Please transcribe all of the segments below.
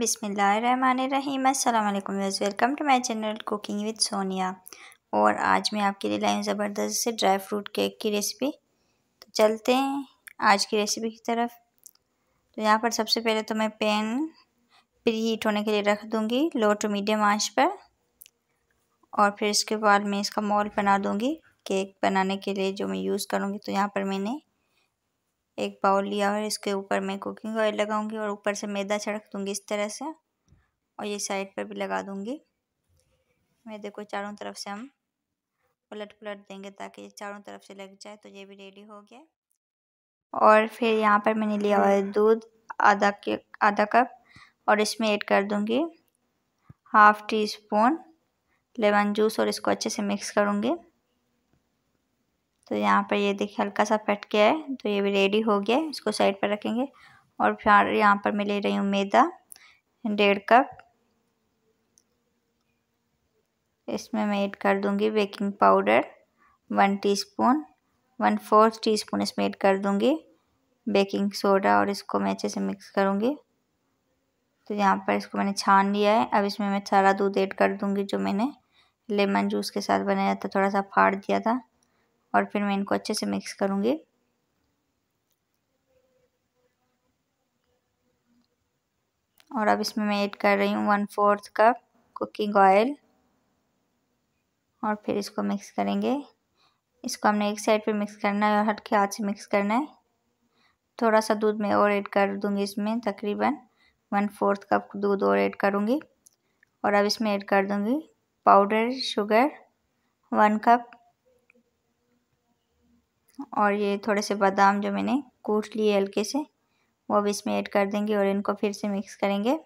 बिसमीम अल्लाम welcome to my channel cooking with Sonia और आज मैं आपके लिए लाई हूँ ज़बरदस्त से ड्राई फ्रूट केक की रेसिपी तो चलते हैं आज की रेसिपी की तरफ तो यहाँ पर सबसे पहले तो मैं पैन प्री हीट होने के लिए रख दूँगी लो टू मीडियम आंच पर और फिर इसके बाद मैं इसका मॉल बना दूँगी केक बनाने के लिए जो मैं यूज़ करूँगी तो यहाँ पर मैंने एक बाउल लिया और इसके ऊपर मैं कुकिंग ऑयल लगाऊंगी और ऊपर से मैदा छिड़क दूंगी इस तरह से और ये साइड पर भी लगा दूंगी मैदे को चारों तरफ से हम पलट पलट देंगे ताकि ये चारों तरफ से लग जाए तो ये भी रेडी हो गया और फिर यहाँ पर मैंने लिया हुआ है दूध आधा के आधा कप और इसमें ऐड कर दूँगी half teaspoon lemon juice और इसको अच्छे से मिक्स करूँगी तो यहाँ पर ये देखिए हल्का सा फट गया है तो ये भी रेडी हो गया है इसको साइड पर रखेंगे और फिर यहाँ पर मैं ले रही हूँ मैदा डेढ़ कप इसमें मैं ऐड कर दूँगी baking powder one teaspoon one fourth teaspoon इसमें ऐड कर दूँगी बेकिंग सोडा और इसको मैं अच्छे से मिक्स करूँगी तो यहाँ पर इसको मैंने छान लिया है अब इसमें मैं सारा दूध ऐड कर दूँगी जो मैंने लेमन जूस के साथ बनाया था थोड़ा सा फाड़ दिया था और फिर मैं इनको अच्छे से मिक्स करूँगी और अब इसमें मैं ऐड कर रही हूँ one fourth cup cooking oil और फिर इसको मिक्स करेंगे इसको हमने एक साइड पे मिक्स करना है और हल्के हाथ से मिक्स करना है थोड़ा सा दूध मैं और ऐड कर दूंगी इसमें तकरीबन वन फोर्थ कप दूध और ऐड करूँगी और अब इसमें ऐड कर दूँगी पाउडर शुगर वन कप और ये थोड़े से बादाम जो मैंने कूट लिए हल्के से वो अब इसमें ऐड कर देंगे और इनको फिर से मिक्स करेंगे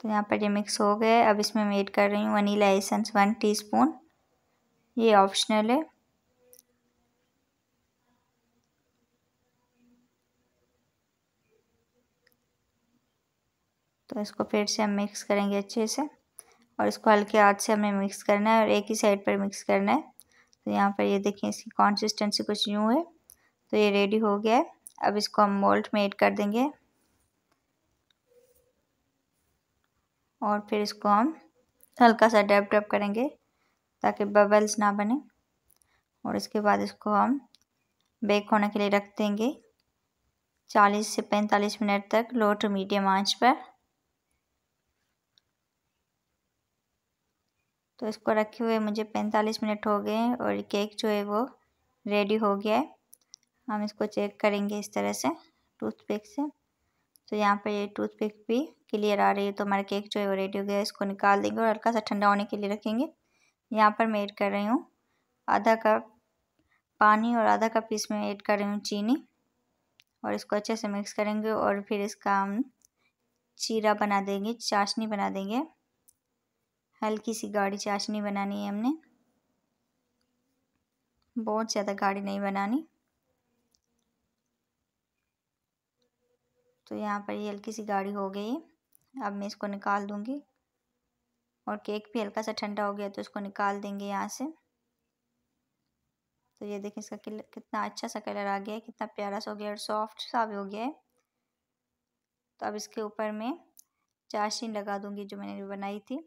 तो यहाँ पर ये मिक्स हो गए अब इसमें मैं ऐड कर रही हूँ वनीला एसेंस वन टीस्पून ये ऑप्शनल है तो इसको फिर से हम मिक्स करेंगे अच्छे से और इसको हल्के हाथ से हमें मिक्स करना है और एक ही साइड पर मिक्स करना है तो यहाँ पर ये देखें इसकी कॉन्सिस्टेंसी कुछ यूँ है तो ये रेडी हो गया है अब इसको हम मोल्ट में ऐड कर देंगे और फिर इसको हम हल्का सा डब डब करेंगे ताकि बबल्स ना बने और इसके बाद इसको हम बेक होने के लिए रख देंगे चालीस से पैंतालीस मिनट तक लो टू मीडियम आंच पर तो इसको रखे हुए मुझे पैंतालीस मिनट हो गए और केक जो है वो रेडी हो गया है हम इसको चेक करेंगे इस तरह से टूथपिक से तो यहाँ पर ये टूथपिक भी क्लियर आ रही है तो हमारा केक जो है वो रेडी हो गया इसको निकाल देंगे और हल्का सा ठंडा होने के लिए रखेंगे यहाँ पर मैं ऐड कर रही हूँ आधा कप पानी और आधा कप इसमें ऐड कर रही हूँ चीनी और इसको अच्छे से मिक्स करेंगे और फिर इसका हम चीरा बना देंगे चाशनी बना देंगे हल्की सी गाढ़ी चाशनी बनानी है हमने बहुत ज़्यादा गाढ़ी नहीं बनानी तो यहाँ पर ये हल्की सी गाढ़ी हो गई है अब मैं इसको निकाल दूँगी और केक भी हल्का सा ठंडा हो गया तो इसको निकाल देंगे यहाँ से तो ये देखें इसका कितना अच्छा सा कलर आ गया है कितना प्यारा सा हो गया और सॉफ्ट सा भी हो गया है तो अब इसके ऊपर मैं चाशनी लगा दूँगी जो मैंने बनाई थी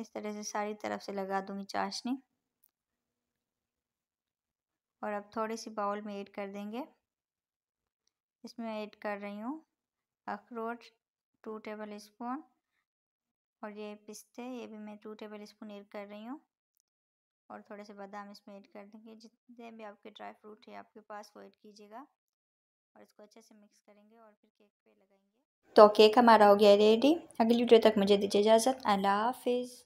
इस तरह से सारी तरफ से लगा दूंगी चाशनी और अब थोड़ी सी बाउल में ऐड कर देंगे इसमें ऐड कर रही हूँ अखरोट टू टेबल स्पून और ये पिस्ते ये भी मैं टू टेबल स्पून ऐड कर रही हूँ और थोड़े से बादाम इसमें ऐड कर देंगे जितने भी आपके ड्राई फ्रूट है आपके पास वो ऐड कीजिएगा और इसको अच्छे से मिक्स करेंगे और फिर केक पे लगाएंगे तो केक हमारा हो गया रेडी अगली वीडियो तक मुझे दीजिए इजाज़त अल्लाह हाफिज़